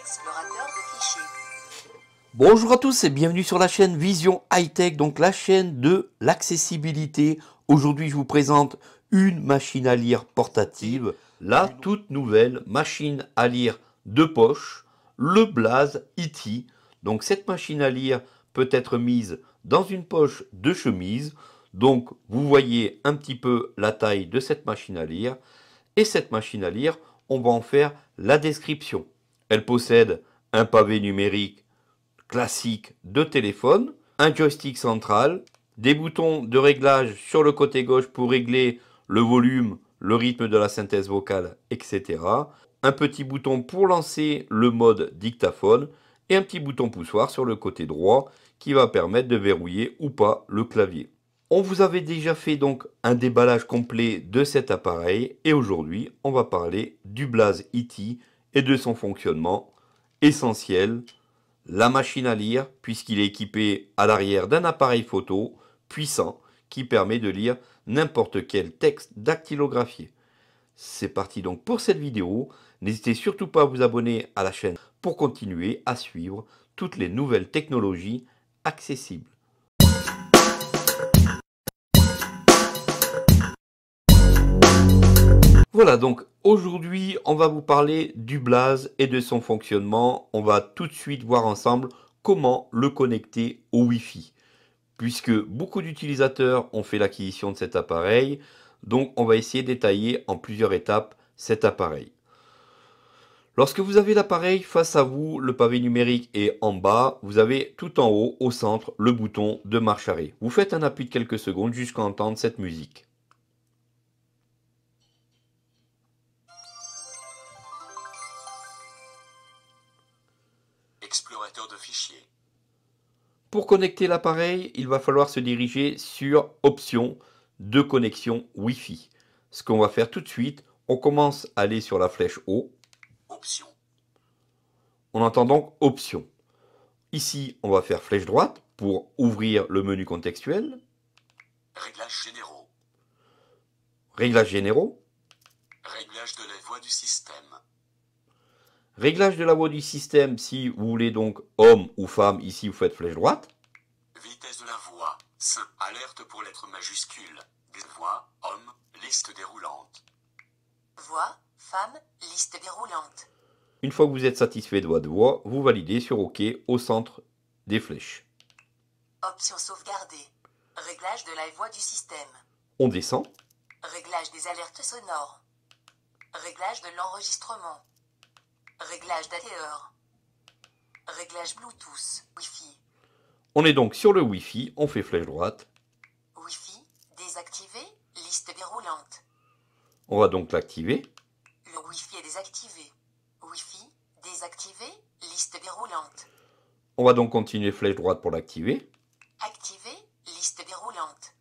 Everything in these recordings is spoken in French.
explorateur Bonjour à tous et bienvenue sur la chaîne Vision High Tech, donc la chaîne de l'accessibilité. Aujourd'hui, je vous présente une machine à lire portative, la toute nouvelle machine à lire de poche, le Blaze IT. E donc cette machine à lire peut être mise dans une poche de chemise. Donc vous voyez un petit peu la taille de cette machine à lire. Et cette machine à lire, on va en faire la description. Elle possède un pavé numérique classique de téléphone, un joystick central, des boutons de réglage sur le côté gauche pour régler le volume, le rythme de la synthèse vocale, etc. Un petit bouton pour lancer le mode dictaphone et un petit bouton poussoir sur le côté droit qui va permettre de verrouiller ou pas le clavier. On vous avait déjà fait donc un déballage complet de cet appareil et aujourd'hui on va parler du Blaze E.T et de son fonctionnement. Essentiel, la machine à lire, puisqu'il est équipé à l'arrière d'un appareil photo puissant qui permet de lire n'importe quel texte dactylographié. C'est parti donc pour cette vidéo. N'hésitez surtout pas à vous abonner à la chaîne pour continuer à suivre toutes les nouvelles technologies accessibles. Voilà, donc aujourd'hui, on va vous parler du Blaze et de son fonctionnement. On va tout de suite voir ensemble comment le connecter au Wi-Fi. Puisque beaucoup d'utilisateurs ont fait l'acquisition de cet appareil, donc on va essayer de détailler en plusieurs étapes cet appareil. Lorsque vous avez l'appareil face à vous, le pavé numérique est en bas, vous avez tout en haut, au centre, le bouton de marche arrêt. Vous faites un appui de quelques secondes jusqu'à entendre cette musique. Pour connecter l'appareil, il va falloir se diriger sur Options de connexion Wi-Fi. Ce qu'on va faire tout de suite, on commence à aller sur la flèche haut. Options. On entend donc Options. Ici, on va faire flèche droite pour ouvrir le menu contextuel. Réglages généraux. Réglages généraux. Réglages de la voix du système. Réglage de la voix du système si vous voulez donc homme ou femme, ici vous faites flèche droite. Vitesse de la voix, alerte pour lettre majuscule. voix, homme, liste déroulante. Voix, femme, liste déroulante. Une fois que vous êtes satisfait de de voix, vous validez sur OK au centre des flèches. Option sauvegarder. Réglage de la voix du système. On descend. Réglage des alertes sonores. Réglage de l'enregistrement. Réglage date Réglage Bluetooth. Wi-Fi. On est donc sur le Wi-Fi, on fait flèche droite. Wi-Fi, désactivé, liste déroulante. On va donc l'activer. Le Wi-Fi est désactivé. Wi-Fi, désactivé, liste déroulante. On va donc continuer flèche droite pour l'activer. Activer, liste déroulante.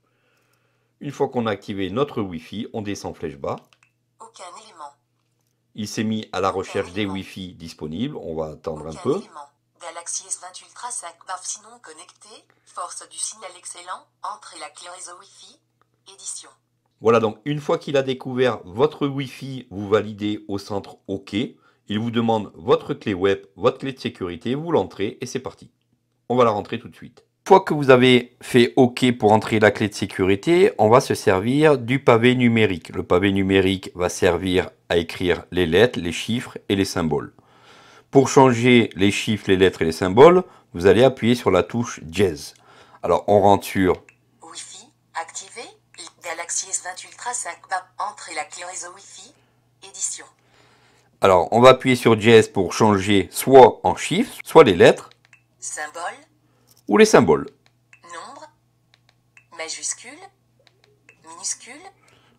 Une fois qu'on a activé notre Wi-Fi, on descend flèche bas. Il s'est mis à la recherche des Wi-Fi disponibles. On va attendre un peu. Voilà donc, une fois qu'il a découvert votre Wi-Fi, vous validez au centre OK. Il vous demande votre clé web, votre clé de sécurité, vous l'entrez et c'est parti. On va la rentrer tout de suite. Une fois que vous avez fait OK pour entrer la clé de sécurité, on va se servir du pavé numérique. Le pavé numérique va servir à écrire les lettres, les chiffres et les symboles. Pour changer les chiffres, les lettres et les symboles, vous allez appuyer sur la touche Jazz. Alors on rentre sur Wi-Fi, activé, Galaxy S20 Ultra 5 bah, entrer la clé réseau Wi-Fi, édition. Alors on va appuyer sur Jazz pour changer soit en chiffres, soit les lettres, symboles, ou les symboles. Nombre, majuscule, minuscule.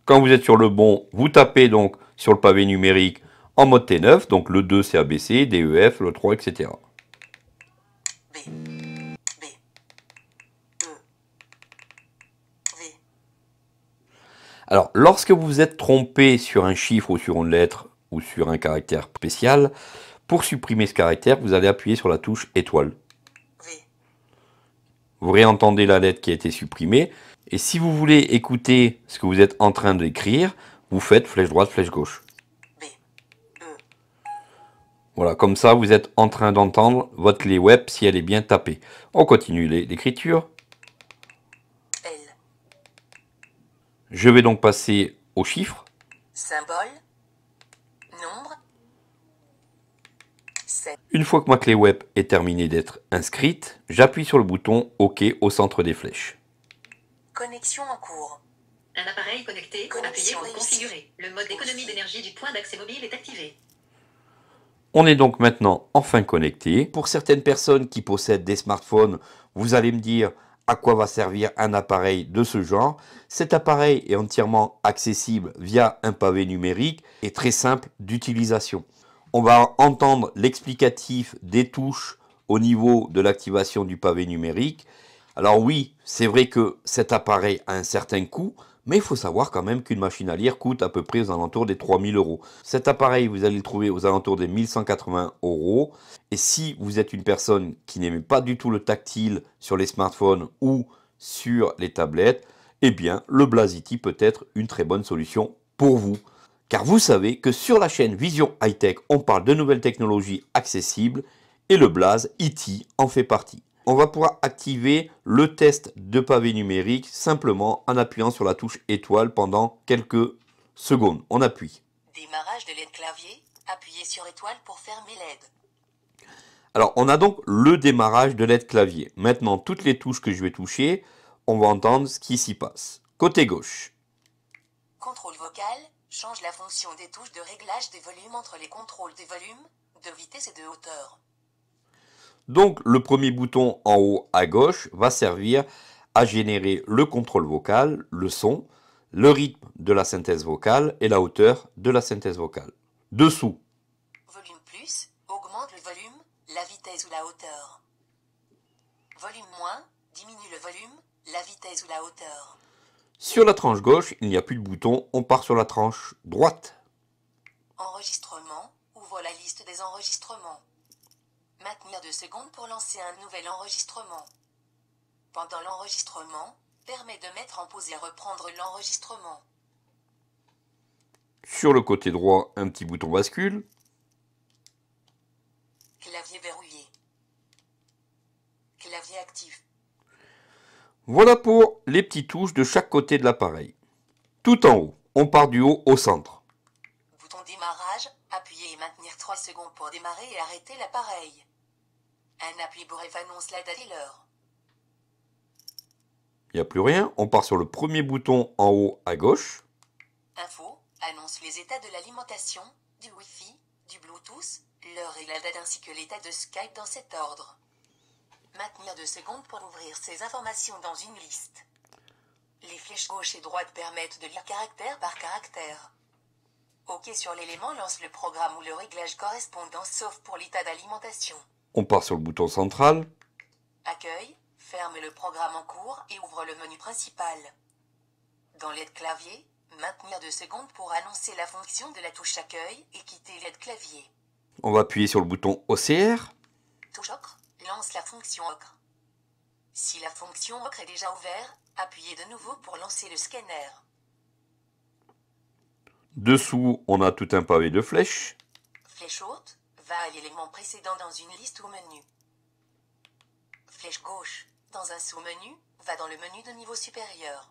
Quand vous êtes sur le bon, vous tapez donc sur le pavé numérique en mode T9, donc le 2 c'est ABC, DEF, le 3, etc. E, Alors, lorsque vous êtes trompé sur un chiffre ou sur une lettre ou sur un caractère spécial, pour supprimer ce caractère, vous allez appuyer sur la touche étoile. Vous réentendez la lettre qui a été supprimée. Et si vous voulez écouter ce que vous êtes en train d'écrire, vous faites flèche droite, flèche gauche. B, e. Voilà, comme ça, vous êtes en train d'entendre votre clé web si elle est bien tapée. On continue l'écriture. L. Je vais donc passer aux chiffres. Symbole. Nombre. Une fois que ma clé web est terminée d'être inscrite, j'appuie sur le bouton OK au centre des flèches. Connexion en cours. Un appareil connecté, appuyez pour configurer. Le mode économie d'énergie du point d'accès mobile est activé. On est donc maintenant enfin connecté. Pour certaines personnes qui possèdent des smartphones, vous allez me dire à quoi va servir un appareil de ce genre. Cet appareil est entièrement accessible via un pavé numérique et très simple d'utilisation. On va entendre l'explicatif des touches au niveau de l'activation du pavé numérique. Alors oui, c'est vrai que cet appareil a un certain coût, mais il faut savoir quand même qu'une machine à lire coûte à peu près aux alentours des 3000 euros. Cet appareil, vous allez le trouver aux alentours des 1180 euros. Et si vous êtes une personne qui n'aime pas du tout le tactile sur les smartphones ou sur les tablettes, eh bien, le E.T. peut être une très bonne solution pour vous. Car vous savez que sur la chaîne Vision High Tech, on parle de nouvelles technologies accessibles et le Blaze IT en fait partie on va pouvoir activer le test de pavé numérique simplement en appuyant sur la touche étoile pendant quelques secondes. On appuie. Démarrage de l'aide clavier. Appuyez sur étoile pour fermer l'aide. Alors, on a donc le démarrage de l'aide clavier. Maintenant, toutes les touches que je vais toucher, on va entendre ce qui s'y passe. Côté gauche. Contrôle vocal change la fonction des touches de réglage des volumes entre les contrôles des volumes, de vitesse et de hauteur. Donc le premier bouton en haut à gauche va servir à générer le contrôle vocal, le son, le rythme de la synthèse vocale et la hauteur de la synthèse vocale. Dessous. Volume plus augmente le volume, la vitesse ou la hauteur. Volume moins diminue le volume, la vitesse ou la hauteur. Sur la tranche gauche, il n'y a plus de bouton, on part sur la tranche droite. Enregistrement, ouvre la liste des enregistrements. Maintenir 2 secondes pour lancer un nouvel enregistrement. Pendant l'enregistrement, permet de mettre en pause et reprendre l'enregistrement. Sur le côté droit, un petit bouton bascule. Clavier verrouillé. Clavier actif. Voilà pour les petites touches de chaque côté de l'appareil. Tout en haut, on part du haut au centre. Bouton démarrage, appuyez et maintenir 3 secondes pour démarrer et arrêter l'appareil. Un appli bref annonce la date et l'heure. Il n'y a plus rien. On part sur le premier bouton en haut à gauche. Info annonce les états de l'alimentation, du Wi-Fi, du Bluetooth, l'heure et la date ainsi que l'état de Skype dans cet ordre. Maintenir deux secondes pour ouvrir ces informations dans une liste. Les flèches gauche et droite permettent de lire caractère par caractère. OK sur l'élément lance le programme ou le réglage correspondant sauf pour l'état d'alimentation. On part sur le bouton central. Accueil, ferme le programme en cours et ouvre le menu principal. Dans l'aide clavier, maintenir deux secondes pour annoncer la fonction de la touche accueil et quitter l'aide clavier. On va appuyer sur le bouton OCR. Touche ocre, lance la fonction ocre. Si la fonction ocre est déjà ouverte, appuyez de nouveau pour lancer le scanner. Dessous, on a tout un pavé de flèches. Flèche haute, Va à l'élément précédent dans une liste ou menu. Flèche gauche. Dans un sous-menu, va dans le menu de niveau supérieur.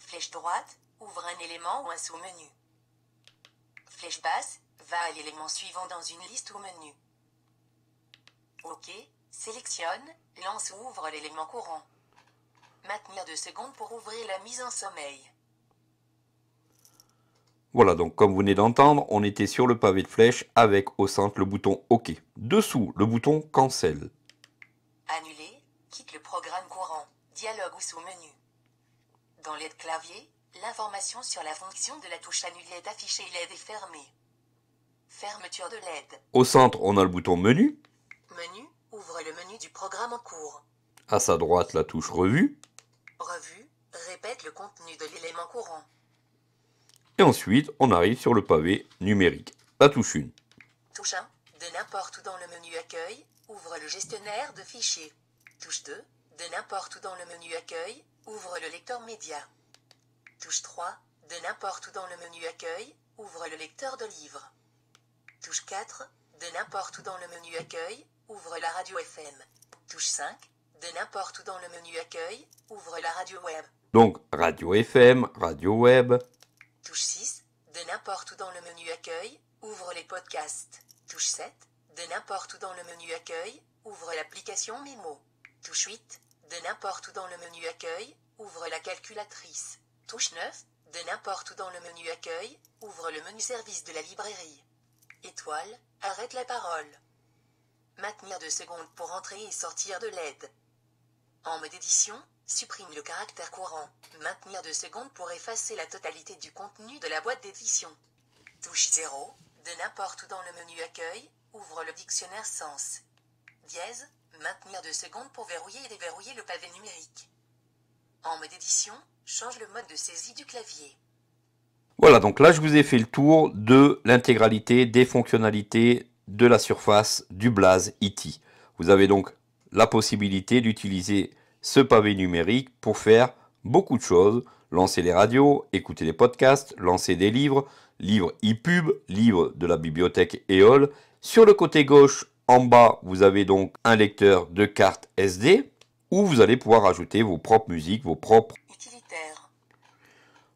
Flèche droite, ouvre un élément ou un sous-menu. Flèche basse, va à l'élément suivant dans une liste ou menu. OK, sélectionne, lance ou ouvre l'élément courant. Maintenir deux secondes pour ouvrir la mise en sommeil. Voilà, donc comme vous venez d'entendre, on était sur le pavé de flèche avec au centre le bouton OK. Dessous, le bouton Cancel. Annuler, quitte le programme courant, dialogue ou sous-menu. Dans l'aide clavier, l'information sur la fonction de la touche Annuler est affichée, et l'aide est fermée. Fermeture de l'aide. Au centre, on a le bouton Menu. Menu, ouvre le menu du programme en cours. À sa droite, la touche Revue. Revue, répète le contenu de l'élément courant. Et ensuite, on arrive sur le pavé numérique. touche une Touche 1. De n'importe où dans le menu accueil, ouvre le gestionnaire de fichiers. Touche 2. De n'importe où dans le menu accueil, ouvre le lecteur média. Touche 3. De n'importe où dans le menu accueil, ouvre le lecteur de livres. Touche 4. De n'importe où dans le menu accueil, ouvre la radio FM. Touche 5. De n'importe où dans le menu accueil, ouvre la radio web. Donc, radio FM, radio web, Touche 6, de n'importe où dans le menu accueil, ouvre les podcasts. Touche 7, de n'importe où dans le menu accueil, ouvre l'application Memo. Touche 8, de n'importe où dans le menu accueil, ouvre la calculatrice. Touche 9, de n'importe où dans le menu accueil, ouvre le menu service de la librairie. Étoile, arrête la parole. Maintenir deux secondes pour entrer et sortir de l'aide. En mode édition, supprime le caractère courant, maintenir 2 secondes pour effacer la totalité du contenu de la boîte d'édition. Touche 0, de n'importe où dans le menu accueil, ouvre le dictionnaire sens. Dièse, maintenir 2 secondes pour verrouiller et déverrouiller le pavé numérique. En mode édition, change le mode de saisie du clavier. Voilà, donc là je vous ai fait le tour de l'intégralité des fonctionnalités de la surface du Blaze IT. E vous avez donc la possibilité d'utiliser ce pavé numérique pour faire beaucoup de choses, lancer les radios, écouter les podcasts, lancer des livres, livres e-pub, livres de la bibliothèque EOL. Sur le côté gauche, en bas, vous avez donc un lecteur de cartes SD où vous allez pouvoir ajouter vos propres musiques, vos propres utilitaires.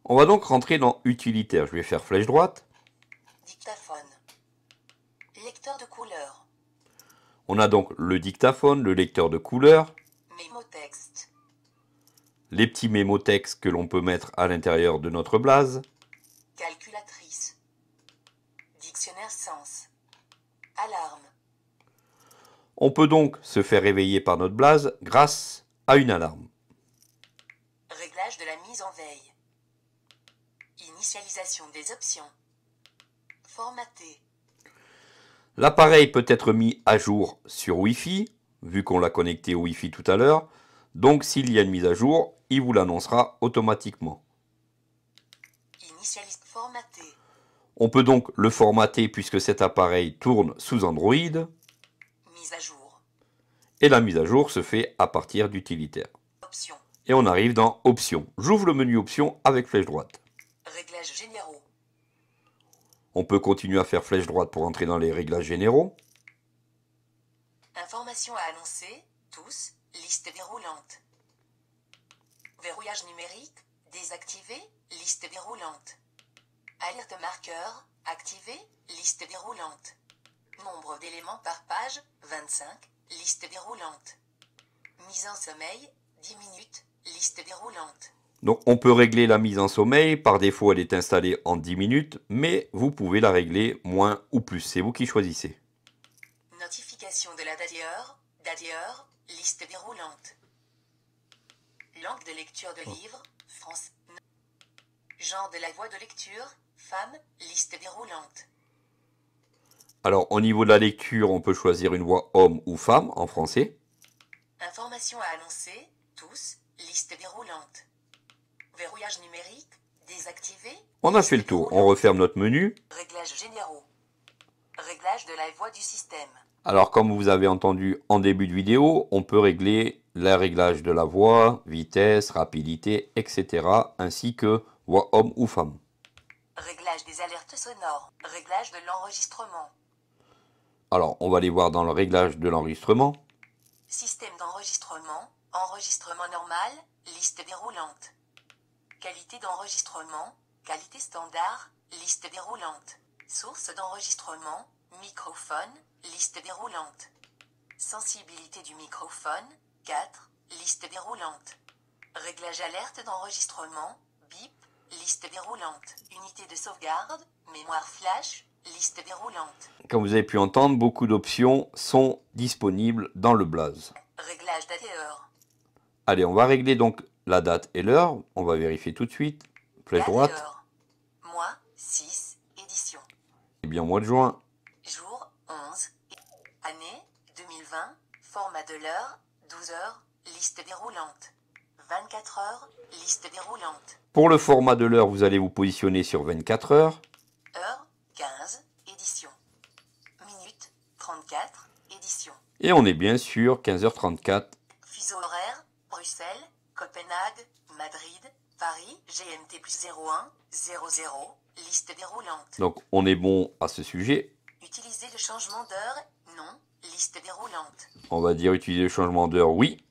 On va donc rentrer dans utilitaire. Je vais faire flèche droite. Dictaphone. Lecteur de couleur. On a donc le dictaphone, le lecteur de couleur. Les petits mémotextes que l'on peut mettre à l'intérieur de notre blase. Calculatrice. Dictionnaire sens. Alarme. On peut donc se faire réveiller par notre blase grâce à une alarme. Réglage de la mise en veille. Initialisation des options. Formaté. L'appareil peut être mis à jour sur Wi-Fi, vu qu'on l'a connecté au Wi-Fi tout à l'heure. Donc s'il y a une mise à jour, il vous l'annoncera automatiquement. On peut donc le formater puisque cet appareil tourne sous Android. Mise à jour. Et la mise à jour se fait à partir d'utilitaire. Et on arrive dans Options. J'ouvre le menu Options avec flèche droite. On peut continuer à faire flèche droite pour entrer dans les réglages généraux. Information à annoncer, tous, liste déroulante. Verrouillage numérique, désactivé, liste déroulante. Alerte marqueur, activé, liste déroulante. Nombre d'éléments par page, 25, liste déroulante. Mise en sommeil, 10 minutes, liste déroulante. Donc on peut régler la mise en sommeil, par défaut elle est installée en 10 minutes, mais vous pouvez la régler moins ou plus, c'est vous qui choisissez de la d'ailleurs d'ailleurs liste déroulante. Langue de lecture de oh. livre, France. Genre de la voix de lecture, femme, liste déroulante. Alors, au niveau de la lecture, on peut choisir une voix homme ou femme en français. Information à annoncer, tous, liste déroulante. Verrouillage numérique, désactivé. On a fait le tour, on referme notre menu. Réglages généraux. Réglage de la voix du système. Alors comme vous avez entendu en début de vidéo, on peut régler les réglage de la voix, vitesse, rapidité, etc. ainsi que voix homme ou femme. Réglage des alertes sonores, réglage de l'enregistrement. Alors on va aller voir dans le réglage de l'enregistrement. Système d'enregistrement, enregistrement normal, liste déroulante. Qualité d'enregistrement, qualité standard, liste déroulante. Source d'enregistrement, Microphone, liste déroulante. Sensibilité du microphone, 4, liste déroulante. Réglage alerte d'enregistrement, BIP, liste déroulante. Unité de sauvegarde, mémoire flash, liste déroulante. Comme vous avez pu entendre, beaucoup d'options sont disponibles dans le Blaze. Réglage date et heure. Allez, on va régler donc la date et l'heure. On va vérifier tout de suite. Play droite. Mois 6, édition. Eh bien, mois de juin. 20, format de l'heure, 12 heures, liste déroulante. 24 heures, liste déroulante. Pour le format de l'heure, vous allez vous positionner sur 24 heures. Heure, 15, édition. Minute, 34, édition. Et on est bien sûr 15h34. Fuseau horaire, Bruxelles, Copenhague, Madrid, Paris, GMT plus 01, 00, liste déroulante. Donc on est bon à ce sujet. Utiliser le changement d'heure, non. Liste déroulante. On va dire utiliser le changement d'heure, oui.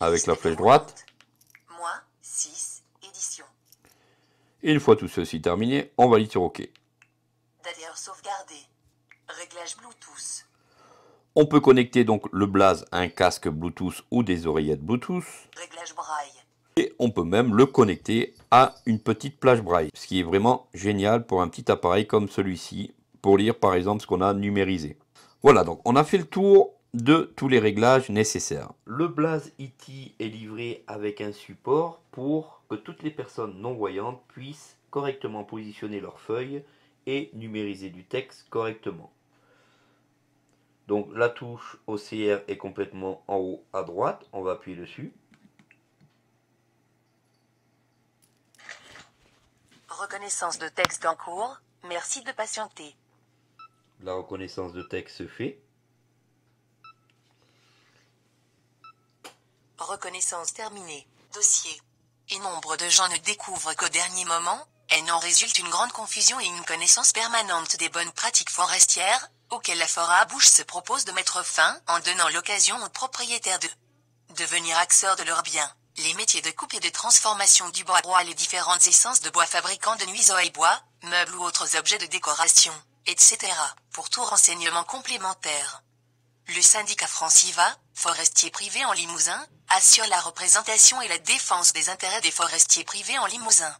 Avec la flèche droite. 6, une fois tout ceci terminé, on valide sur OK. D'ailleurs Réglage Bluetooth. On peut connecter donc le Blaze à un casque Bluetooth ou des oreillettes Bluetooth. Et on peut même le connecter à une petite plage braille, ce qui est vraiment génial pour un petit appareil comme celui-ci, pour lire par exemple ce qu'on a numérisé. Voilà, donc on a fait le tour de tous les réglages nécessaires. Le Blaze IT e est livré avec un support pour que toutes les personnes non-voyantes puissent correctement positionner leurs feuilles et numériser du texte correctement. Donc la touche OCR est complètement en haut à droite, on va appuyer dessus. Reconnaissance de texte en cours, merci de patienter la reconnaissance de texte se fait. Reconnaissance terminée. Dossier. Et nombre de gens ne découvrent qu'au dernier moment, et n'en résulte une grande confusion et une connaissance permanente des bonnes pratiques forestières, auxquelles la forêt à bouche se propose de mettre fin en donnant l'occasion aux propriétaires de devenir axeurs de leurs biens. Les métiers de coupe et de transformation du bois, droit les différentes essences de bois fabricants de nuiseaux et bois, meubles ou autres objets de décoration etc. pour tout renseignement complémentaire. Le syndicat Franciva, forestier privé en Limousin, assure la représentation et la défense des intérêts des forestiers privés en Limousin.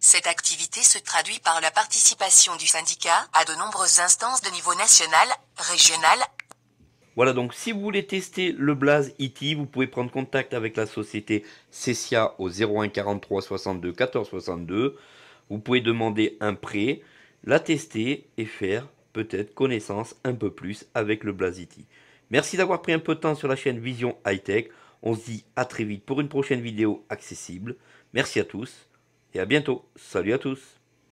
Cette activité se traduit par la participation du syndicat à de nombreuses instances de niveau national, régional. Voilà donc si vous voulez tester le Blaze IT, e vous pouvez prendre contact avec la société Cessia au 01 43 62 14 62. Vous pouvez demander un prêt la tester et faire peut-être connaissance un peu plus avec le Blasity. Merci d'avoir pris un peu de temps sur la chaîne Vision High Tech. On se dit à très vite pour une prochaine vidéo accessible. Merci à tous et à bientôt. Salut à tous